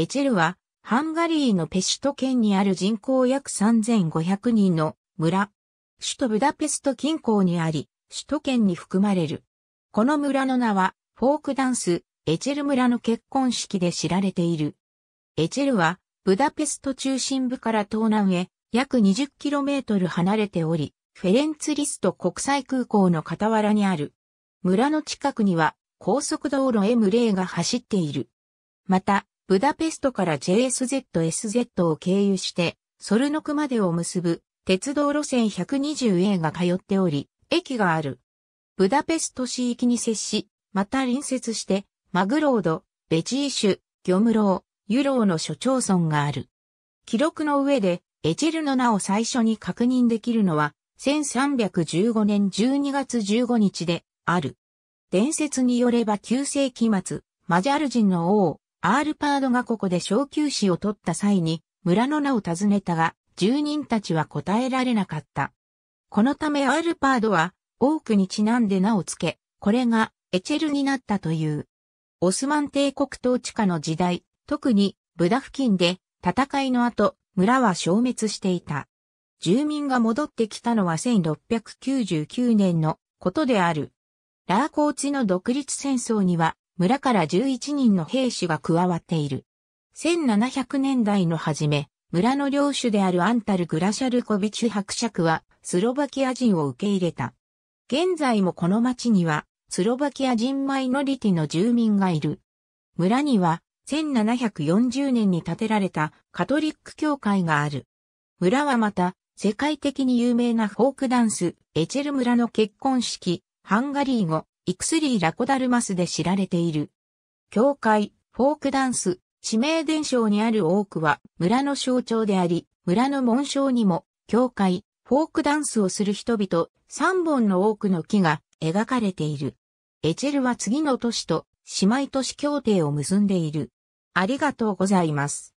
エチェルは、ハンガリーのペシュト県にある人口約3500人の村。首都ブダペスト近郊にあり、首都圏に含まれる。この村の名は、フォークダンス、エチェル村の結婚式で知られている。エチェルは、ブダペスト中心部から東南へ約 20km 離れており、フェレンツリスト国際空港の傍らにある。村の近くには高速道路 M0 が走っている。また、ブダペストから JSZSZ を経由して、ソルノクまでを結ぶ、鉄道路線 120A が通っており、駅がある。ブダペスト市域に接し、また隣接して、マグロード、ベジーシュ、ョムロー、ユローの諸町村がある。記録の上で、エチェルの名を最初に確認できるのは、1315年12月15日で、ある。伝説によれば9世紀末、マジャル人の王、アールパードがここで小休止を取った際に、村の名を尋ねたが、住人たちは答えられなかった。このためアールパードは、多くにちなんで名を付け、これがエチェルになったという。オスマン帝国統治下の時代、特にブダ付近で戦いの後、村は消滅していた。住民が戻ってきたのは1699年のことである。ラーコーチの独立戦争には村から11人の兵士が加わっている。1700年代の初め、村の領主であるアンタル・グラシャルコビチュ伯爵は、スロバキア人を受け入れた。現在もこの町には、スロバキア人マイノリティの住民がいる。村には、1740年に建てられたカトリック教会がある。村はまた、世界的に有名なフォークダンス、エチェル村の結婚式、ハンガリー語、イクスリー・ラコダルマスで知られている。教会、フォークダンス、地名伝承にある多くは村の象徴であり、村の紋章にも、教会、フォークダンスをする人々、3本の多くの木が描かれている。エチェルは次の都市と姉妹都市協定を結んでいる。ありがとうございます。